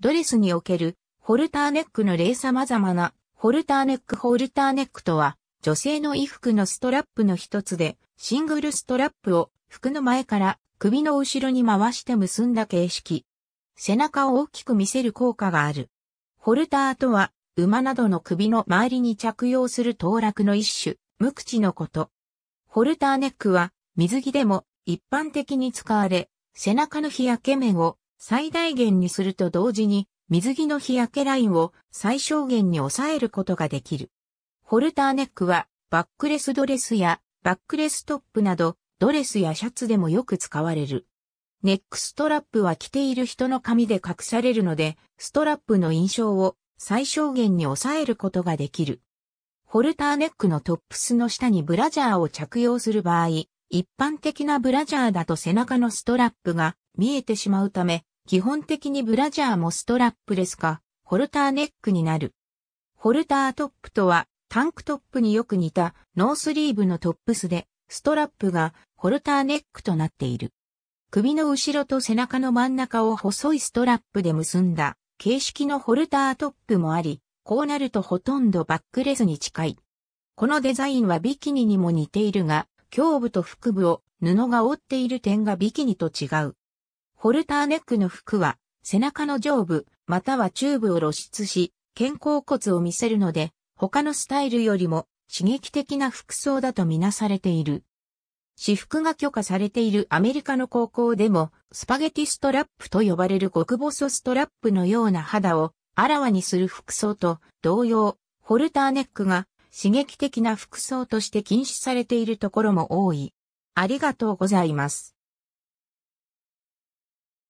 ドレスにおけるホルターネックの例様々なホルターネックホルターネックとは女性の衣服のストラップの一つでシングルストラップを服の前から首の後ろに回して結んだ形式。背中を大きく見せる効果がある。ホルターとは馬などの首の周りに着用する当落の一種、無口のこと。ホルターネックは水着でも一般的に使われ、背中の日焼け面を最大限にすると同時に水着の日焼けラインを最小限に抑えることができる。ホルターネックはバックレスドレスやバックレストップなどドレスやシャツでもよく使われる。ネックストラップは着ている人の髪で隠されるので、ストラップの印象を最小限に抑えることができる。ホルターネックのトップスの下にブラジャーを着用する場合、一般的なブラジャーだと背中のストラップが見えてしまうため、基本的にブラジャーもストラップレスか、ホルターネックになる。ホルタートップとは、タンクトップによく似たノースリーブのトップスで、ストラップがホルターネックとなっている。首の後ろと背中の真ん中を細いストラップで結んだ形式のホルタートップもあり、こうなるとほとんどバックレスに近い。このデザインはビキニにも似ているが、胸部と腹部を布が覆っている点がビキニと違う。ホルターネックの服は、背中の上部、または中部を露出し、肩甲骨を見せるので、他のスタイルよりも刺激的な服装だとみなされている。私服が許可されているアメリカの高校でも、スパゲティストラップと呼ばれる極細ストラップのような肌をあらわにする服装と同様、ホルターネックが刺激的な服装として禁止されているところも多い。ありがとうございます。